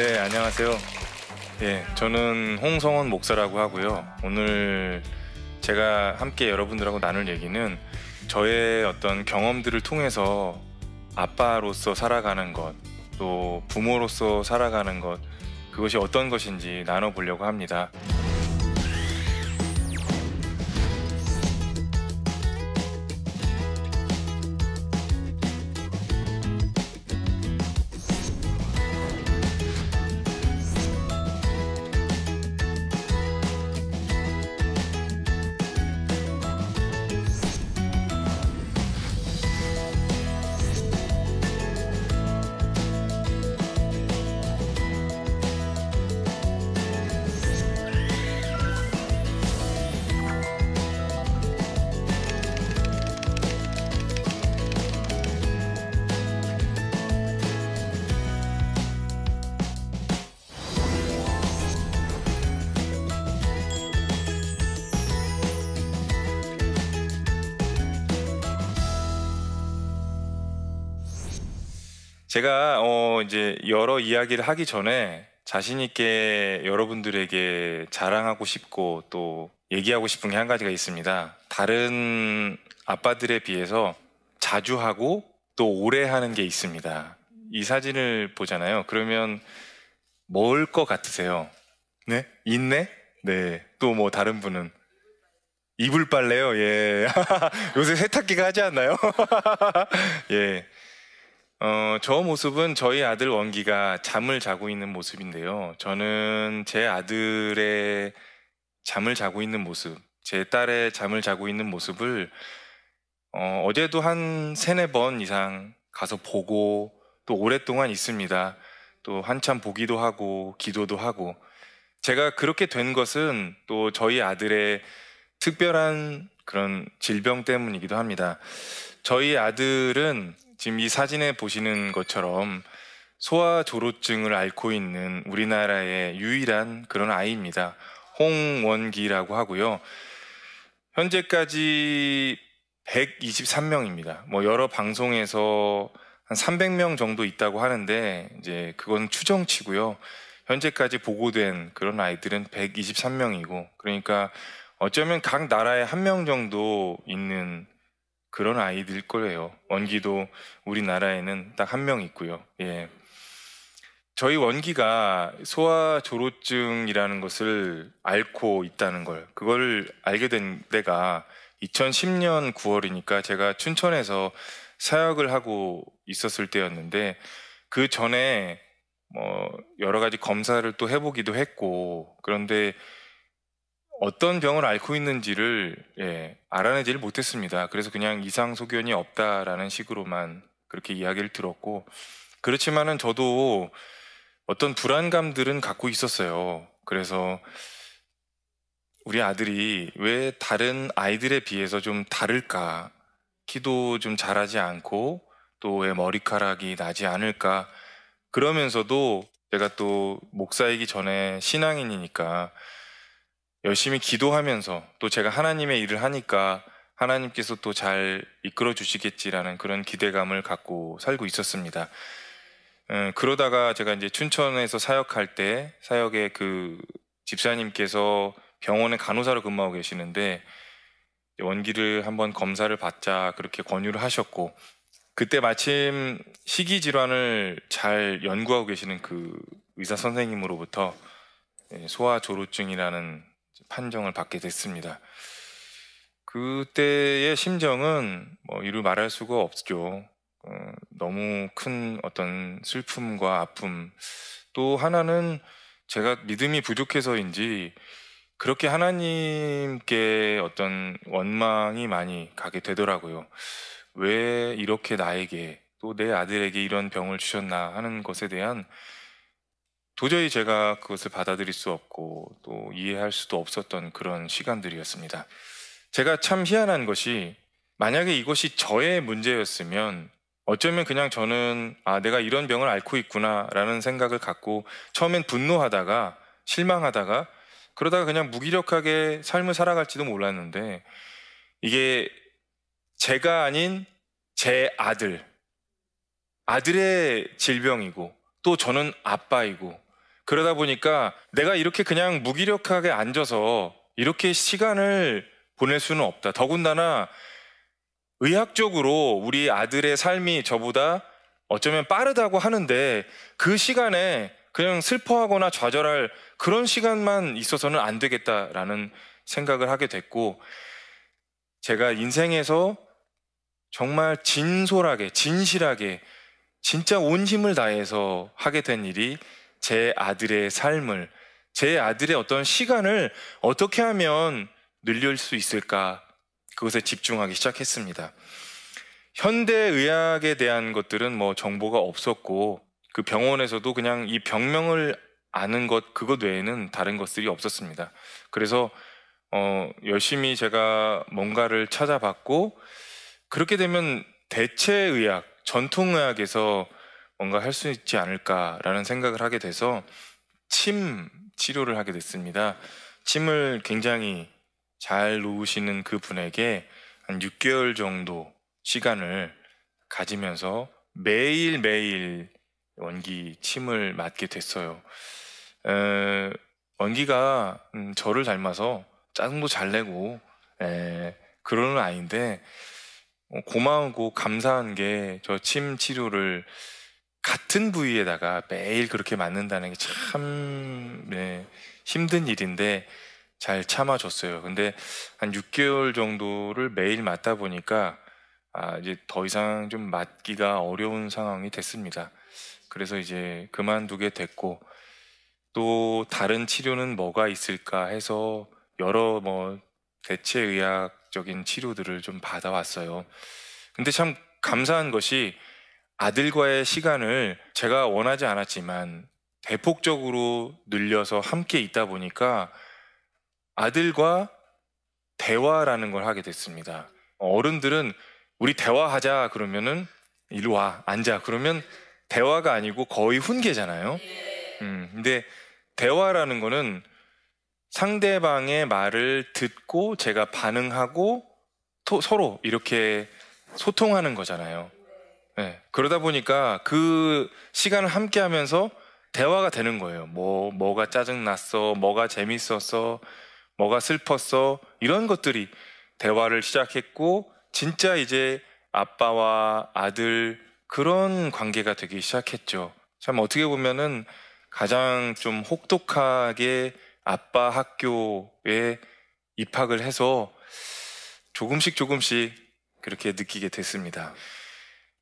네, 안녕하세요. 예, 저는 홍성원 목사라고 하고요. 오늘 제가 함께 여러분들하고 나눌 얘기는 저의 어떤 경험들을 통해서 아빠로서 살아가는 것, 또 부모로서 살아가는 것, 그것이 어떤 것인지 나눠보려고 합니다. 제가 어 이제 여러 이야기를 하기 전에 자신 있게 여러분들에게 자랑하고 싶고 또 얘기하고 싶은 게 한 가지가 있습니다. 다른 아빠들에 비해서 자주 하고 또 오래 하는 게 있습니다. 이 사진을 보잖아요. 그러면 뭘 것 같으세요? 네? 있네? 네. 또 뭐 다른 분은 이불 빨래요. 예. 요새 세탁기가 하지 않나요? 예. 어, 저 모습은 저희 아들 원기가 잠을 자고 있는 모습인데요. 저는 제 아들의 잠을 자고 있는 모습, 제 딸의 잠을 자고 있는 모습을 어, 어제도 한 세네 번 이상 가서 보고 또 오랫동안 있습니다. 또 한참 보기도 하고 기도도 하고 제가 그렇게 된 것은 또 저희 아들의 특별한 그런 질병 때문이기도 합니다. 저희 아들은 지금 이 사진에 보시는 것처럼 소아조로증을 앓고 있는 우리나라의 유일한 그런 아이입니다. 홍원기라고 하고요. 현재까지 123명입니다. 뭐 여러 방송에서 한 300명 정도 있다고 하는데 이제 그건 추정치고요. 현재까지 보고된 그런 아이들은 123명이고 그러니까 어쩌면 각 나라에 한 명 정도 있는 그런 아이들 거예요. 원기도 우리나라에는 딱 한 명 있고요. 예. 저희 원기가 소아 조로증이라는 것을 앓고 있다는 걸, 그걸 알게 된 때가 2010년 9월이니까 제가 춘천에서 사역을 하고 있었을 때였는데 그 전에 뭐 여러 가지 검사를 또 해보기도 했고 그런데 어떤 병을 앓고 있는지를 예, 알아내지를 못했습니다. 그래서 그냥 이상 소견이 없다라는 식으로만 그렇게 이야기를 들었고 그렇지만은 저도 어떤 불안감들은 갖고 있었어요. 그래서 우리 아들이 왜 다른 아이들에 비해서 좀 다를까? 키도 좀 자라지 않고 또 왜 머리카락이 나지 않을까? 그러면서도 제가 또 목사이기 전에 신앙인이니까 열심히 기도하면서 또 제가 하나님의 일을 하니까 하나님께서 또 잘 이끌어 주시겠지라는 그런 기대감을 갖고 살고 있었습니다. 음, 그러다가 제가 이제 춘천에서 사역할 때 사역의 그 집사님께서 병원에 간호사로 근무하고 계시는데 원기를 한번 검사를 받자 그렇게 권유를 하셨고 그때 마침 식이 질환을 잘 연구하고 계시는 그 의사 선생님으로부터 예, 소아조로증이라는 판정을 받게 됐습니다. 그때의 심정은 뭐 이루 말할 수가 없죠. 어, 너무 큰 어떤 슬픔과 아픔. 또 하나는 제가 믿음이 부족해서인지 그렇게 하나님께 어떤 원망이 많이 가게 되더라고요. 왜 이렇게 나에게 또 내 아들에게 이런 병을 주셨나 하는 것에 대한 도저히 제가 그것을 받아들일 수 없고 또 이해할 수도 없었던 그런 시간들이었습니다. 제가 참 희한한 것이 만약에 이것이 저의 문제였으면 어쩌면 그냥 저는 아, 내가 이런 병을 앓고 있구나라는 생각을 갖고 처음엔 분노하다가 실망하다가 그러다가 그냥 무기력하게 삶을 살아갈지도 몰랐는데 이게 제가 아닌 제 아들, 아들의 질병이고 또 저는 아빠이고 그러다 보니까 내가 이렇게 그냥 무기력하게 앉아서 이렇게 시간을 보낼 수는 없다. 더군다나 의학적으로 우리 아들의 삶이 저보다 어쩌면 빠르다고 하는데 그 시간에 그냥 슬퍼하거나 좌절할 그런 시간만 있어서는 안 되겠다라는 생각을 하게 됐고 제가 인생에서 정말 진솔하게 진실하게 진짜 온 힘을 다해서 하게 된 일이 제 아들의 삶을, 제 아들의 어떤 시간을 어떻게 하면 늘릴 수 있을까? 그것에 집중하기 시작했습니다. 현대의학에 대한 것들은 뭐 정보가 없었고, 그 병원에서도 그냥 이 병명을 아는 것, 그것 외에는 다른 것들이 없었습니다. 그래서, 어, 열심히 제가 뭔가를 찾아봤고, 그렇게 되면 대체의학, 전통의학에서 뭔가 할 수 있지 않을까라는 생각을 하게 돼서 침 치료를 하게 됐습니다. 침을 굉장히 잘 놓으시는 그 분에게 한 6개월 정도 시간을 가지면서 매일매일 원기 침을 맞게 됐어요. 에, 원기가 음, 저를 닮아서 짜증도 잘 내고 에, 그러는 아이데 어, 고마우고 감사한 게 저 침 치료를 같은 부위에다가 매일 그렇게 맞는다는 게참 네, 힘든 일인데 잘 참아줬어요. 근데 한 6개월 정도를 매일 맞다 보니까 아, 이제 더 이상 좀 맞기가 어려운 상황이 됐습니다. 그래서 이제 그만두게 됐고 또 다른 치료는 뭐가 있을까 해서 여러 뭐 대체 의학적인 치료들을 좀 받아왔어요. 근데 참 감사한 것이 아들과의 시간을 제가 원하지 않았지만 대폭적으로 늘려서 함께 있다 보니까 아들과 대화라는 걸 하게 됐습니다. 어른들은 우리 대화하자 그러면은 이리 와 앉아 그러면 대화가 아니고 거의 훈계잖아요. 음, 근데 대화라는 거는 상대방의 말을 듣고 제가 반응하고 토, 서로 이렇게 소통하는 거잖아요. 네. 그러다 보니까 그 시간을 함께 하면서 대화가 되는 거예요. 뭐, 뭐가 짜증났어, 뭐가 재밌었어, 뭐가 슬펐어, 이런 것들이 대화를 시작했고, 진짜 이제 아빠와 아들 그런 관계가 되기 시작했죠. 참 어떻게 보면은 가장 좀 혹독하게 아빠 학교에 입학을 해서 조금씩 조금씩 그렇게 느끼게 됐습니다.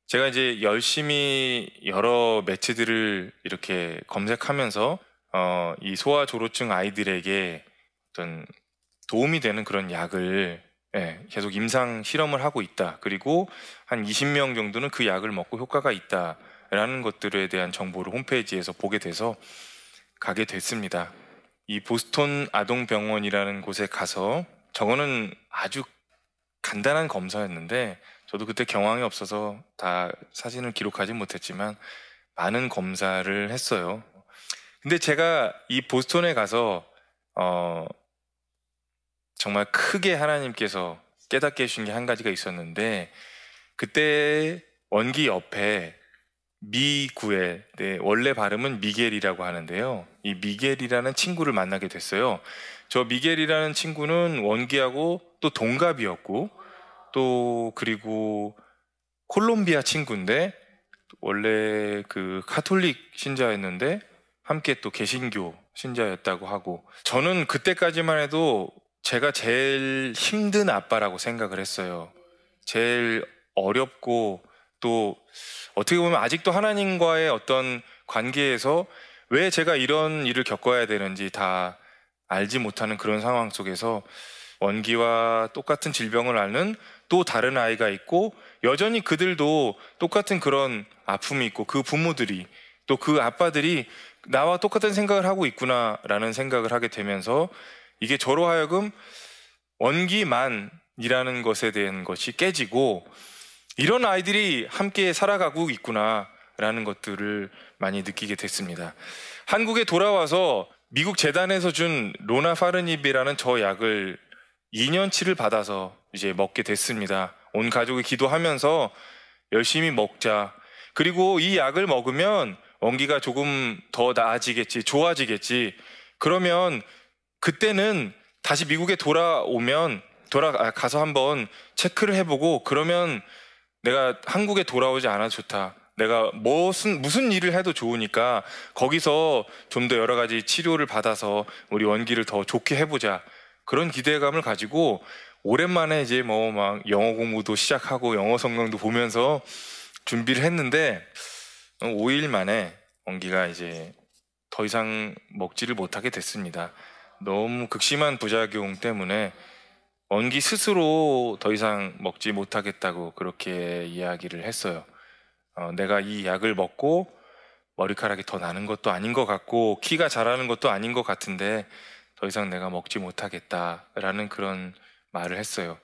제가 이제 열심히 여러 매체들을 이렇게 검색하면서 어, 이 소아 조로증 아이들에게 어떤 도움이 되는 그런 약을 예, 계속 임상 실험을 하고 있다. 그리고 한 20명 정도는 그 약을 먹고 효과가 있다라는 것들에 대한 정보를 홈페이지에서 보게 돼서 가게 됐습니다. 이 보스턴 아동병원이라는 곳에 가서 저거는 아주 간단한 검사였는데 저도 그때 경황이 없어서 다 사진을 기록하지 못했지만 많은 검사를 했어요. 근데 제가 이 보스톤에 가서 어 정말 크게 하나님께서 깨닫게 해주신 게 한 가지가 있었는데 그때 원기 옆에 미구에 네, 원래 발음은 미겔이라고 하는데요. 이 미겔이라는 친구를 만나게 됐어요. 저 미겔이라는 친구는 원기하고 또 동갑이었고 또 그리고 콜롬비아 친구인데 원래 그 카톨릭 신자였는데 함께 또 개신교 신자였다고 하고 저는 그때까지만 해도 제가 제일 힘든 아빠라고 생각을 했어요. 제일 어렵고 또 어떻게 보면 아직도 하나님과의 어떤 관계에서 왜 제가 이런 일을 겪어야 되는지 다 알지 못하는 그런 상황 속에서 원기와 똑같은 질병을 앓는 또 다른 아이가 있고 여전히 그들도 똑같은 그런 아픔이 있고 그 부모들이 또 그 아빠들이 나와 똑같은 생각을 하고 있구나라는 생각을 하게 되면서 이게 저로 하여금 원기만이라는 것에 대한 것이 깨지고 이런 아이들이 함께 살아가고 있구나라는 것들을 많이 느끼게 됐습니다. 한국에 돌아와서 미국 재단에서 준 로나 파르닙이라는 저 약을 2년치를 받아서 이제 먹게 됐습니다. 온 가족이 기도하면서 열심히 먹자. 그리고 이 약을 먹으면 원기가 조금 더 나아지겠지, 좋아지겠지. 그러면 그때는 다시 미국에 돌아오면 돌아가서 아, 한번 체크를 해보고 그러면 내가 한국에 돌아오지 않아 좋다. 내가 무슨 무슨 일을 해도 좋으니까 거기서 좀 더 여러 가지 치료를 받아서 우리 원기를 더 좋게 해보자. 그런 기대감을 가지고 오랜만에 이제 뭐 막 영어 공부도 시작하고 영어 성경도 보면서 준비를 했는데 5일 만에 원기가 이제 더 이상 먹지를 못하게 됐습니다. 너무 극심한 부작용 때문에 원기 스스로 더 이상 먹지 못하겠다고 그렇게 이야기를 했어요. 어, 내가 이 약을 먹고 머리카락이 더 나는 것도 아닌 것 같고 키가 자라는 것도 아닌 것 같은데 더 이상 내가 먹지 못하겠다라는 그런 말을 했어요.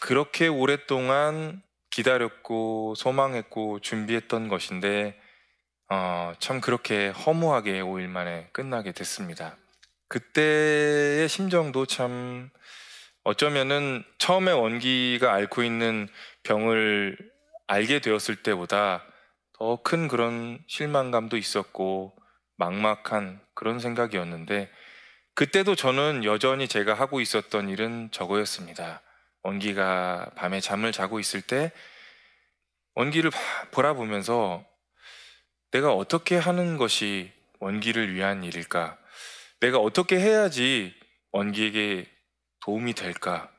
그렇게 오랫동안 기다렸고 소망했고 준비했던 것인데 어, 참 그렇게 허무하게 5일 만에 끝나게 됐습니다. 그때의 심정도 참 어쩌면은 처음에 원기가 앓고 있는 병을 알게 되었을 때보다 더 큰 그런 실망감도 있었고 막막한 그런 생각이었는데 그때도 저는 여전히 제가 하고 있었던 일은 저거였습니다. 원기가 밤에 잠을 자고 있을 때 원기를 바라보면서 내가 어떻게 하는 것이 원기를 위한 일일까? 내가 어떻게 해야지 원기에게 도움이 될까?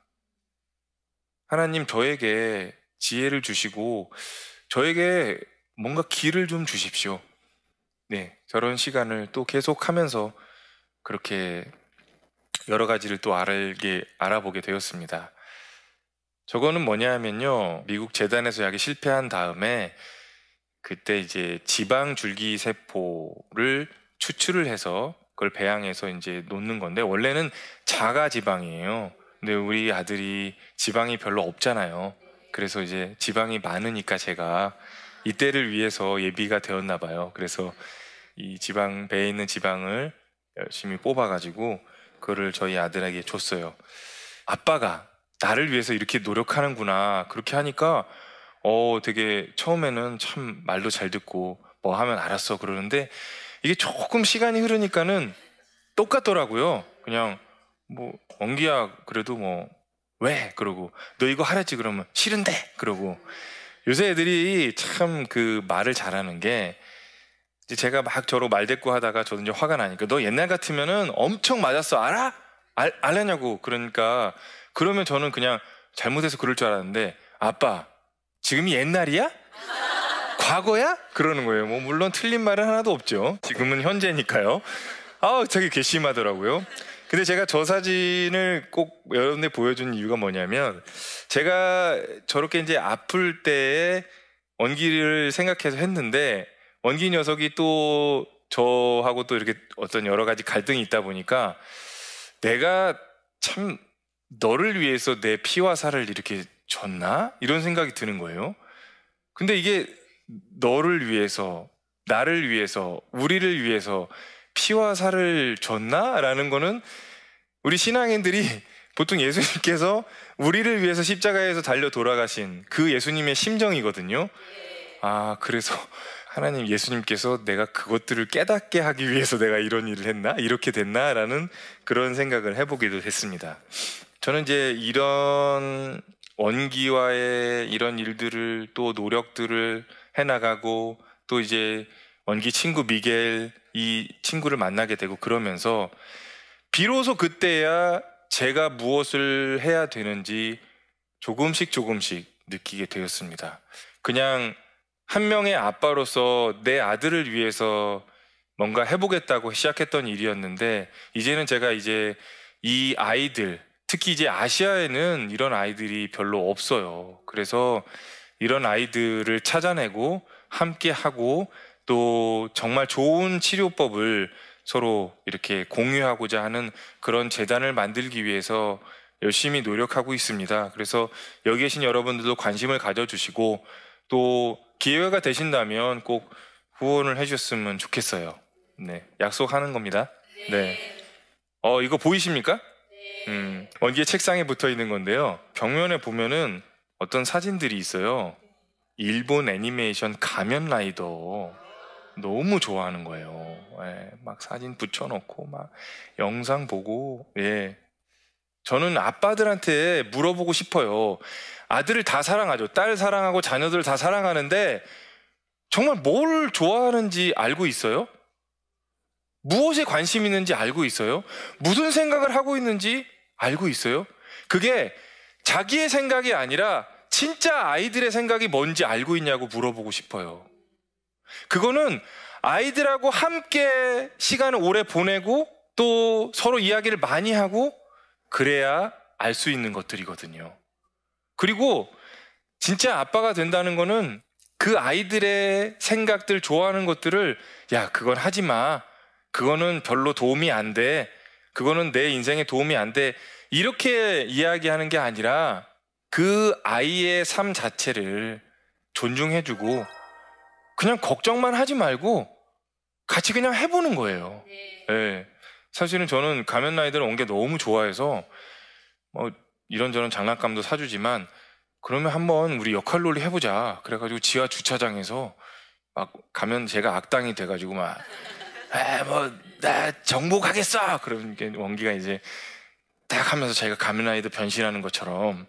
하나님 저에게 지혜를 주시고 저에게 뭔가 길을 좀 주십시오. 네, 저런 시간을 또 계속 하면서 그렇게 여러 가지를 또 알게 알아보게 되었습니다. 저거는 뭐냐 하면요. 미국 재단에서 약이 실패한 다음에 그때 이제 지방 줄기 세포를 추출을 해서 그걸 배양해서 이제 놓는 건데 원래는 자가 지방이에요. 근데 우리 아들이 지방이 별로 없잖아요. 그래서 이제 지방이 많으니까 제가 이때를 위해서 예비가 되었나 봐요. 그래서 이 지방 배에 있는 지방을 열심히 뽑아가지고 그를 저희 아들에게 줬어요. 아빠가 나를 위해서 이렇게 노력하는구나 그렇게 하니까 어 되게 처음에는 참 말도 잘 듣고 뭐 하면 알았어 그러는데 이게 조금 시간이 흐르니까는 똑같더라고요. 그냥 뭐 원기야 그래도 뭐 왜? 그러고 너 이거 하랬지 그러면 싫은데 그러고 요새 애들이 참 그 말을 잘하는 게 제가 막 저로 말대꾸 하다가 저는 이제 화가 나니까 너 옛날 같으면은 엄청 맞았어 알아? 알, 알았냐고 그러니까 그러면 저는 그냥 잘못해서 그럴 줄 알았는데 아빠 지금이 옛날이야? 과거야? 그러는 거예요. 뭐 물론 틀린 말은 하나도 없죠. 지금은 현재니까요. 아우 되게 괘씸하더라고요. 근데 제가 저 사진을 꼭 여러분들 보여준 이유가 뭐냐면 제가 저렇게 이제 아플 때에 원기를 생각해서 했는데 원기 녀석이 또 저하고 또 이렇게 어떤 여러 가지 갈등이 있다 보니까 내가 참 너를 위해서 내 피와 살을 이렇게 줬나? 이런 생각이 드는 거예요. 근데 이게 너를 위해서, 나를 위해서, 우리를 위해서 피와 살을 줬나? 라는 거는 우리 신앙인들이 보통 예수님께서 우리를 위해서 십자가에서 달려 돌아가신 그 예수님의 심정이거든요. 아, 그래서 하나님 예수님께서 내가 그것들을 깨닫게 하기 위해서 내가 이런 일을 했나? 이렇게 됐나라는 그런 생각을 해보기도 했습니다. 저는 이제 이런 원기와의 이런 일들을 또 노력들을 해나가고 또 이제 원기 친구 미겔 이 친구를 만나게 되고 그러면서 비로소 그때야 제가 무엇을 해야 되는지 조금씩 조금씩 느끼게 되었습니다. 그냥 한 명의 아빠로서 내 아들을 위해서 뭔가 해보겠다고 시작했던 일이었는데 이제는 제가 이제 이 아이들 특히 이제 아시아에는 이런 아이들이 별로 없어요. 그래서 이런 아이들을 찾아내고 함께 하고 또 정말 좋은 치료법을 서로 이렇게 공유하고자 하는 그런 재단을 만들기 위해서 열심히 노력하고 있습니다. 그래서 여기 계신 여러분들도 관심을 가져주시고 또 기회가 되신다면 꼭 후원을 해주셨으면 좋겠어요. 네, 약속하는 겁니다. 네. 어, 이거 보이십니까? 네. 음, 원기의 책상에 붙어 있는 건데요. 벽면에 보면은 어떤 사진들이 있어요. 일본 애니메이션 가면 라이더 너무 좋아하는 거예요. 예, 막 사진 붙여놓고 막 영상 보고 예. 저는 아빠들한테 물어보고 싶어요. 아들을 다 사랑하죠. 딸 사랑하고 자녀들 다 사랑하는데 정말 뭘 좋아하는지 알고 있어요? 무엇에 관심 있는지 알고 있어요? 무슨 생각을 하고 있는지 알고 있어요? 그게 자기의 생각이 아니라 진짜 아이들의 생각이 뭔지 알고 있냐고 물어보고 싶어요. 그거는 아이들하고 함께 시간을 오래 보내고 또 서로 이야기를 많이 하고 그래야 알 수 있는 것들이거든요. 그리고 진짜 아빠가 된다는 거는 그 아이들의 생각들, 좋아하는 것들을, 야, 그건 하지 마. 그거는 별로 도움이 안 돼. 그거는 내 인생에 도움이 안 돼. 이렇게 이야기하는 게 아니라 그 아이의 삶 자체를 존중해주고 그냥 걱정만 하지 말고 같이 그냥 해보는 거예요. 네. 네. 사실은 저는 가면라이더를 온게 너무 좋아해서 뭐 이런저런 장난감도 사주지만 그러면 한번 우리 역할 놀이 해보자. 그래가지고 지하 주차장에서 막 가면 제가 악당이 돼가지고 막 에 뭐 나 정복하겠어. 그런면 원기가 이제 딱 하면서 자기가 가면아이드 변신하는 것처럼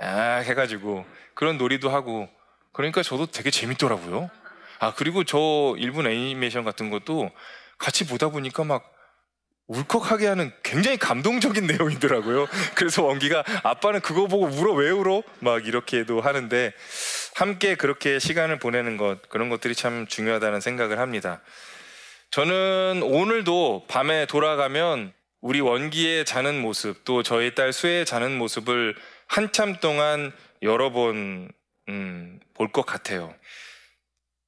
아 해가지고 그런 놀이도 하고 그러니까 저도 되게 재밌더라고요. 아 그리고 저 일본 애니메이션 같은 것도 같이 보다 보니까 막 울컥하게 하는 굉장히 감동적인 내용이더라고요. 그래서 원기가 아빠는 그거 보고 울어 왜 울어? 막 이렇게도 하는데 함께 그렇게 시간을 보내는 것 그런 것들이 참 중요하다는 생각을 합니다. 저는 오늘도 밤에 돌아가면 우리 원기의 자는 모습 또 저희 딸 수혜의 자는 모습을 한참 동안 여러 번 볼것 음, 같아요.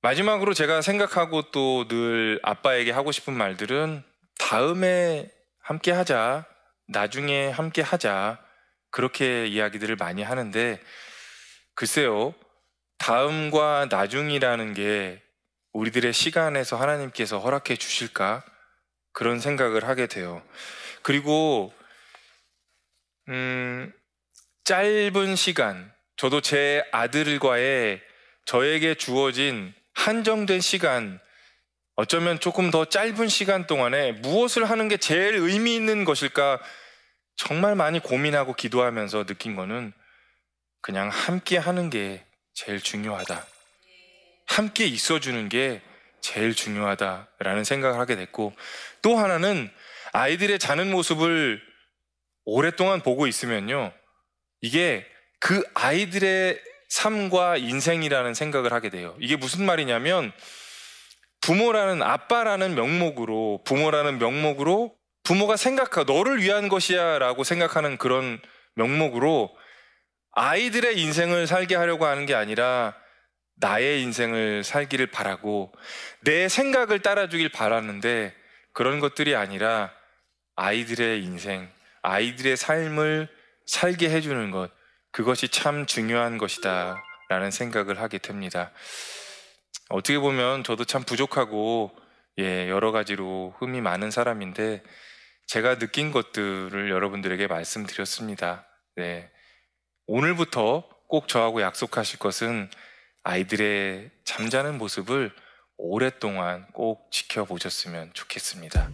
마지막으로 제가 생각하고 또 늘 아빠에게 하고 싶은 말들은 다음에 함께 하자, 나중에 함께 하자, 그렇게 이야기들을 많이 하는데, 글쎄요, 다음과 나중이라는 게 우리들의 시간에서 하나님께서 허락해 주실까? 그런 생각을 하게 돼요. 그리고, 음, 짧은 시간, 저도 제 아들과의 저에게 주어진 한정된 시간, 어쩌면 조금 더 짧은 시간 동안에 무엇을 하는 게 제일 의미 있는 것일까 정말 많이 고민하고 기도하면서 느낀 거는 그냥 함께 하는 게 제일 중요하다. 함께 있어주는 게 제일 중요하다라는 생각을 하게 됐고 또 하나는 아이들의 자는 모습을 오랫동안 보고 있으면요. 이게 그 아이들의 삶과 인생이라는 생각을 하게 돼요. 이게 무슨 말이냐면 부모라는 아빠라는 명목으로 부모라는 명목으로 부모가 생각하 너를 위한 것이야라고 생각하는 그런 명목으로 아이들의 인생을 살게 하려고 하는 게 아니라 나의 인생을 살기를 바라고 내 생각을 따라주길 바라는데 그런 것들이 아니라 아이들의 인생, 아이들의 삶을 살게 해주는 것, 그것이 참 중요한 것이다. 라는 생각을 하게 됩니다. 어떻게 보면 저도 참 부족하고 예, 여러 가지로 흠이 많은 사람인데 제가 느낀 것들을 여러분들에게 말씀드렸습니다. 네. 오늘부터 꼭 저하고 약속하실 것은 아이들의 잠자는 모습을 오랫동안 꼭 지켜보셨으면 좋겠습니다.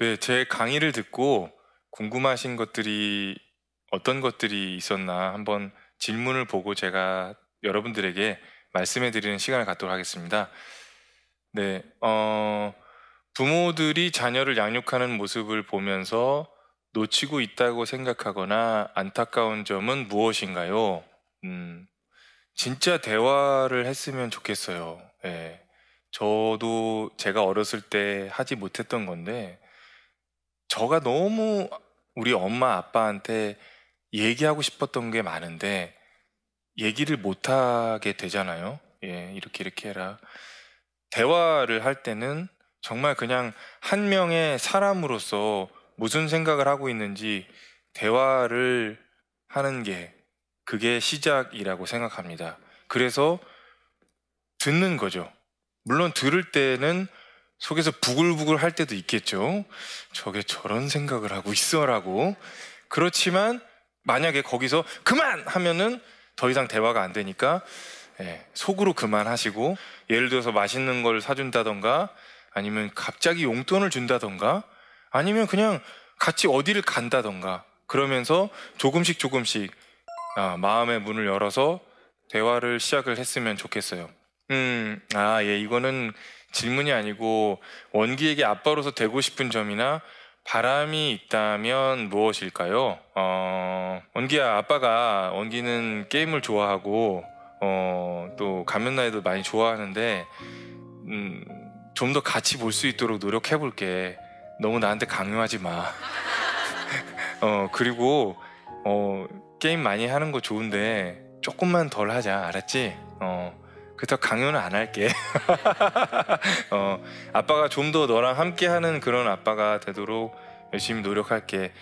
네, 제 강의를 듣고 궁금하신 것들이 어떤 것들이 있었나 한번 질문을 보고 제가 여러분들에게 말씀해 드리는 시간을 갖도록 하겠습니다. 네, 어, 부모들이 자녀를 양육하는 모습을 보면서 놓치고 있다고 생각하거나 안타까운 점은 무엇인가요? 음, 진짜 대화를 했으면 좋겠어요. 예. 저도 제가 어렸을 때 하지 못했던 건데, 저가 너무 우리 엄마 아빠한테 얘기하고 싶었던 게 많은데 얘기를 못 하게 되잖아요. 예, 이렇게 이렇게 해라. 대화를 할 때는 정말 그냥 한 명의 사람으로서 무슨 생각을 하고 있는지 대화를 하는 게 그게 시작이라고 생각합니다. 그래서 듣는 거죠. 물론 들을 때는 속에서 부글부글 할 때도 있겠죠. 저게 저런 생각을 하고 있어라고. 그렇지만 만약에 거기서 그만 하면은 더 이상 대화가 안 되니까 예, 속으로 그만하시고 예를 들어서 맛있는 걸 사준다던가 아니면 갑자기 용돈을 준다던가 아니면 그냥 같이 어디를 간다던가 그러면서 조금씩 조금씩 아, 마음의 문을 열어서 대화를 시작을 했으면 좋겠어요. 음, 아, 예, 이거는 질문이 아니고 원기에게 아빠로서 되고 싶은 점이나 바람이 있다면 무엇일까요? 어, 원기야 아빠가 원기는 게임을 좋아하고 어, 또 가면라이더 많이 좋아하는데 음, 좀 더 같이 볼 수 있도록 노력해 볼게. 너무 나한테 강요하지 마. 어, 그리고 어, 게임 많이 하는 거 좋은데 조금만 덜 하자. 알았지? 어. 그래서 강요는 안 할게. 어, 아빠가 좀 더 너랑 함께하는 그런 아빠가 되도록 열심히 노력할게.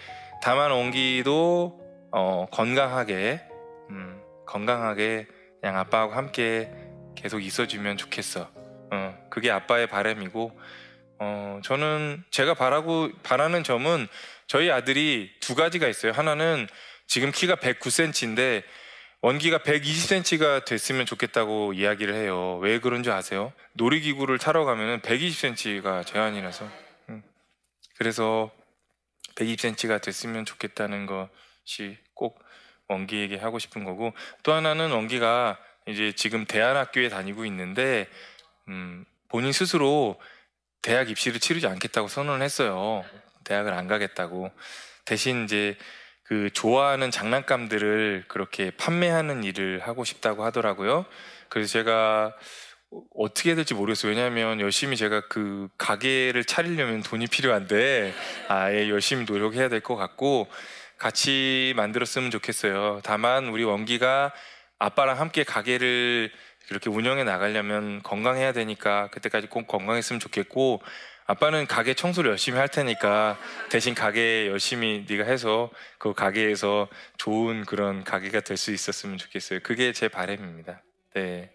다만 온기도 어, 건강하게 음, 건강하게 그냥 아빠하고 함께 계속 있어주면 좋겠어. 어, 그게 아빠의 바람이고 어, 저는 제가 바라고 바라는 점은 저희 아들이 두 가지가 있어요. 하나는 지금 키가 109cm인데 원기가 120cm가 됐으면 좋겠다고 이야기를 해요. 왜 그런 줄 아세요? 놀이기구를 타러 가면 120cm가 제한이라서. 음. 그래서 120cm가 됐으면 좋겠다는 것이 꼭 원기에게 하고 싶은 거고 또 하나는 원기가 이제 지금 대안학교에 다니고 있는데 음, 본인 스스로 대학 입시를 치르지 않겠다고 선언을 했어요. 대학을 안 가겠다고. 대신 이제 그 좋아하는 장난감들을 그렇게 판매하는 일을 하고 싶다고 하더라고요. 그래서 제가 어떻게 해야 될지 모르겠어요. 왜냐하면 열심히 제가 그 가게를 차리려면 돈이 필요한데 아예 열심히 노력해야 될 것 같고 같이 만들었으면 좋겠어요. 다만 우리 원기가 아빠랑 함께 가게를 이렇게 운영해 나가려면 건강해야 되니까 그때까지 꼭 건강했으면 좋겠고 아빠는 가게 청소를 열심히 할 테니까 대신 가게 열심히 네가 해서 그 가게에서 좋은 그런 가게가 될 수 있었으면 좋겠어요. 그게 제 바람입니다. 네.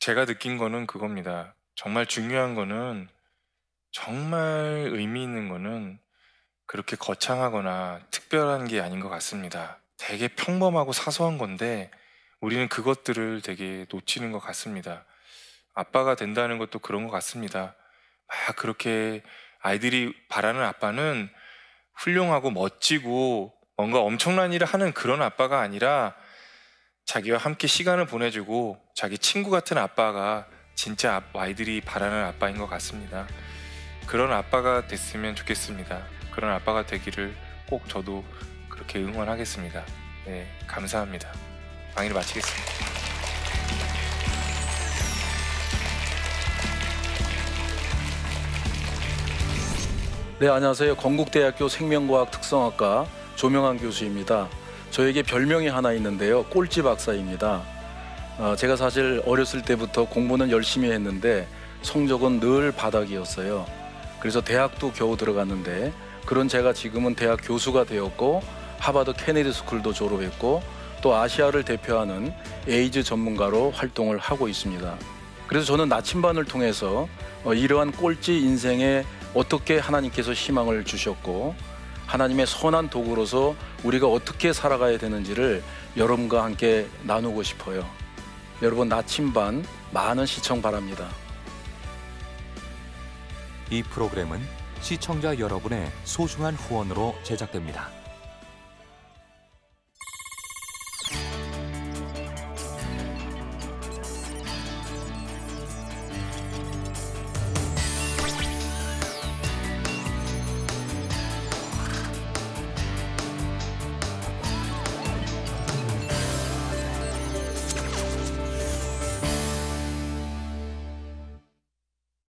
제가 느낀 거는 그겁니다. 정말 중요한 거는 정말 의미 있는 거는 그렇게 거창하거나 특별한 게 아닌 것 같습니다. 되게 평범하고 사소한 건데 우리는 그것들을 되게 놓치는 것 같습니다. 아빠가 된다는 것도 그런 것 같습니다. 막 아, 그렇게 아이들이 바라는 아빠는 훌륭하고 멋지고 뭔가 엄청난 일을 하는 그런 아빠가 아니라 자기와 함께 시간을 보내주고 자기 친구 같은 아빠가 진짜 아, 아이들이 바라는 아빠인 것 같습니다. 그런 아빠가 됐으면 좋겠습니다. 그런 아빠가 되기를 꼭 저도 그렇게 응원하겠습니다. 네, 감사합니다. 강의를 마치겠습니다. 네, 안녕하세요. 건국대학교 생명과학 특성학과 조명환 교수입니다. 저에게 별명이 하나 있는데요. 꼴찌 박사입니다. 아, 제가 사실 어렸을 때부터 공부는 열심히 했는데 성적은 늘 바닥이었어요. 그래서 대학도 겨우 들어갔는데 그런 제가 지금은 대학 교수가 되었고 하버드 케네디 스쿨도 졸업했고 또 아시아를 대표하는 에이즈 전문가로 활동을 하고 있습니다. 그래서 저는 나침반을 통해서 어, 이러한 꼴찌 인생의 어떻게 하나님께서 희망을 주셨고 하나님의 선한 도구로서 우리가 어떻게 살아가야 되는지를 여러분과 함께 나누고 싶어요. 여러분 나침반 많은 시청 바랍니다. 이 프로그램은 시청자 여러분의 소중한 후원으로 제작됩니다.